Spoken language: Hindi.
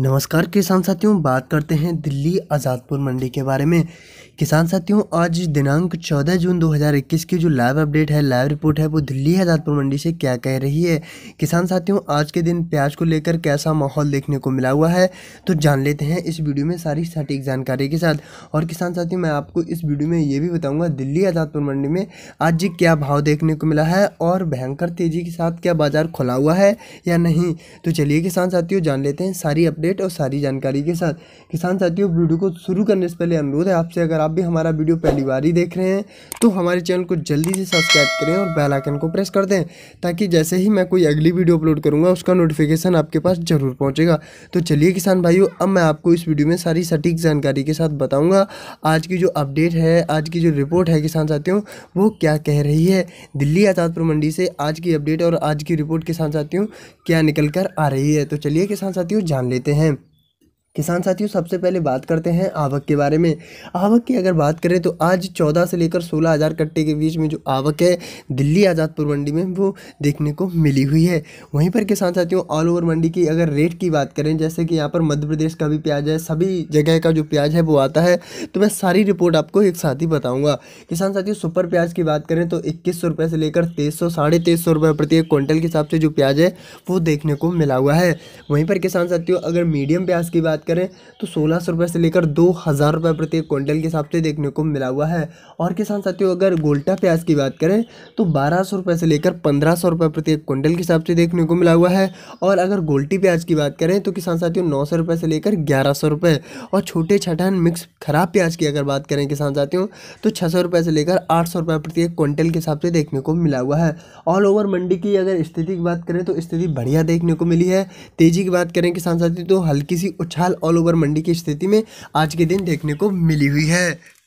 नमस्कार किसान साथियों बात करते हैं दिल्ली आज़ादपुर मंडी के बारे में किसान साथियों आज दिनांक 14 जून 2021 की जो लाइव अपडेट है लाइव रिपोर्ट है वो दिल्ली आज़ादपुर मंडी से क्या कह रही है किसान साथियों आज के दिन प्याज को लेकर कैसा माहौल देखने को मिला हुआ है तो जान लेते हैं इस वीडियो में सारी सटीक जानकारी के साथ और किसान साथियों मैं आपको इस वीडियो में ये भी बताऊँगा दिल्ली आज़ादपुर मंडी में आज क्या भाव देखने को मिला है और भयंकर तेज़ी के साथ क्या बाज़ार खुला हुआ है या नहीं तो चलिए किसान साथियों जान लेते हैं सारी अपडेट और सारी जानकारी के साथ किसान साथियों वीडियो को शुरू करने से पहले अनुरोध है आपसे अगर आप भी हमारा वीडियो पहली बार ही देख रहे हैं तो हमारे चैनल को जल्दी से सब्सक्राइब करें और बेल आइकन को प्रेस कर दें ताकि जैसे ही मैं कोई अगली वीडियो अपलोड करूँगा उसका नोटिफिकेशन आपके पास ज़रूर पहुँचेगा तो चलिए किसान भाइयों अब मैं आपको इस वीडियो में सारी सटीक जानकारी के साथ बताऊँगा आज की जो अपडेट है आज की जो रिपोर्ट है किसान साथियों वो क्या कह रही है दिल्ली आजादपुर मंडी से आज की अपडेट और आज की रिपोर्ट किसान साथियों क्या निकल कर आ रही है तो चलिए किसान साथियों जान लेते हैं हैं किसान साथियों सबसे पहले बात करते हैं आवक के बारे में आवक की अगर बात करें तो आज चौदह से लेकर सोलह हज़ार कट्टे के बीच में जो आवक है दिल्ली आज़ादपुर मंडी में वो देखने को मिली हुई है वहीं पर किसान साथियों ऑल ओवर मंडी की अगर रेट की बात करें जैसे कि यहाँ पर मध्य प्रदेश का भी प्याज है सभी जगह का जो प्याज है वो आता है तो मैं सारी रिपोर्ट आपको एक साथ ही बताऊँगा किसान साथियों सुपर प्याज की बात करें तो इक्कीस से लेकर तेईस सौ साढ़े तेईस सौ रुपये प्रति क्विंटल के हिसाब से जो प्याज है वो देखने को मिला हुआ है वहीं पर किसान साथियों अगर मीडियम प्याज की बात बात करें तो सोलह सौ रुपये से लेकर दो हज़ार रुपये प्रति क्विंटल के हिसाब से देखने को मिला हुआ है और किसान साथियों अगर गोल्टा प्याज की बात करें तो बारह सौ रुपये से लेकर पंद्रह सौ रुपये प्रति क्विंटल के हिसाब से देखने को मिला हुआ है और अगर गोल्टी प्याज की बात करें तो किसान साथियों नौ सौ रुपये से लेकर ग्यारह सौ रुपये और छोटे छठन मिक्स खराब प्याज की अगर बात करें किसान साथियों तो छः सौ रुपये से लेकर आठ सौ रुपये प्रति क्विंटल के हिसाब से देखने को मिला हुआ है ऑल ओवर मंडी की अगर स्थिति की बात करें तो स्थिति बढ़िया देखने को मिली है तेज़ी की बात करें किसान साथियों तो हल्की सी उछाल ऑल ओवर मंडी की स्थिति में आज के दिन देखने को मिली हुई है